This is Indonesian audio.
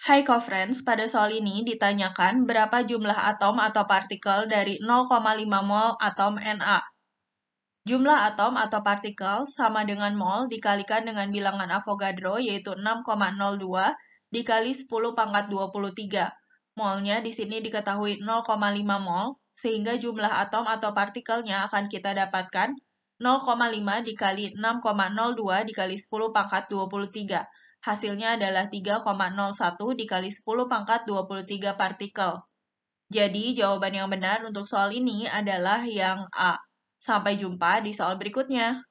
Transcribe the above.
Hai friends, pada soal ini ditanyakan berapa jumlah atom atau partikel dari 0,5 mol atom Na. Jumlah atom atau partikel sama dengan mol dikalikan dengan bilangan Avogadro yaitu 6,02 dikali 10 pangkat 23. Molnya di sini diketahui 0,5 mol, sehingga jumlah atom atau partikelnya akan kita dapatkan 0,5 dikali 6,02 dikali 10 pangkat 23 Hasilnya adalah 3,01 dikali 10 pangkat 23 partikel. Jadi, jawaban yang benar untuk soal ini adalah yang A. Sampai jumpa di soal berikutnya.